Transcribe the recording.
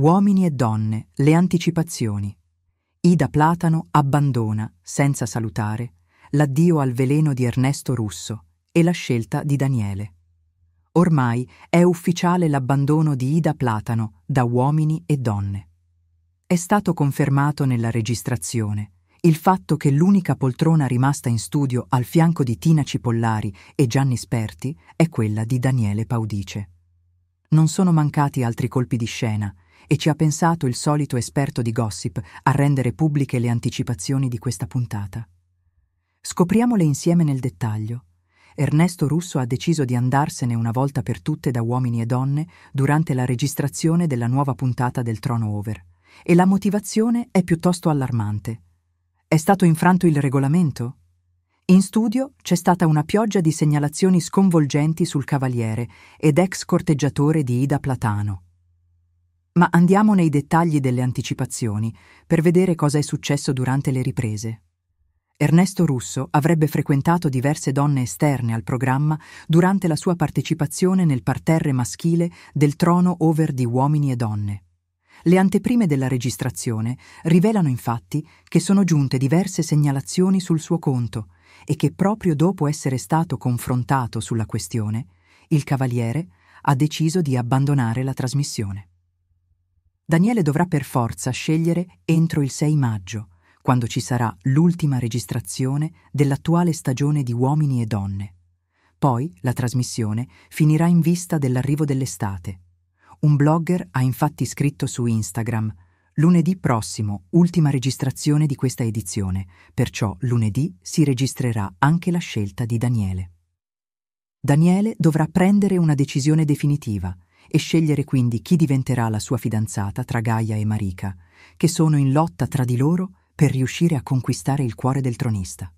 Uomini e donne, le anticipazioni. Ida Platano abbandona, senza salutare, l'addio al veleno di Ernesto Russo e la scelta di Daniele. Ormai è ufficiale l'abbandono di Ida Platano da uomini e donne. È stato confermato nella registrazione il fatto che l'unica poltrona rimasta in studio al fianco di Tina Cipollari e Gianni Sperti è quella di Daniele Paudice. Non sono mancati altri colpi di scena e ci ha pensato il solito esperto di gossip a rendere pubbliche le anticipazioni di questa puntata. Scopriamole insieme nel dettaglio. Ernesto Russo ha deciso di andarsene una volta per tutte da uomini e donne durante la registrazione della nuova puntata del Trono Over. E la motivazione è piuttosto allarmante. È stato infranto il regolamento? In studio c'è stata una pioggia di segnalazioni sconvolgenti sul cavaliere ed ex corteggiatore di Ida Platano. Ma andiamo nei dettagli delle anticipazioni per vedere cosa è successo durante le riprese. Ernesto Russo avrebbe frequentato diverse donne esterne al programma durante la sua partecipazione nel parterre maschile del trono over di uomini e donne. Le anteprime della registrazione rivelano infatti che sono giunte diverse segnalazioni sul suo conto e che proprio dopo essere stato confrontato sulla questione, il Cavaliere ha deciso di abbandonare la trasmissione. Daniele dovrà per forza scegliere entro il 6 maggio, quando ci sarà l'ultima registrazione dell'attuale stagione di Uomini e Donne. Poi la trasmissione finirà in vista dell'arrivo dell'estate. Un blogger ha infatti scritto su Instagram Lunedì prossimo, ultima registrazione di questa edizione, perciò lunedì si registrerà anche la scelta di Daniele. Daniele dovrà prendere una decisione definitiva e scegliere quindi chi diventerà la sua fidanzata tra Gaia e Marika, che sono in lotta tra di loro per riuscire a conquistare il cuore del tronista.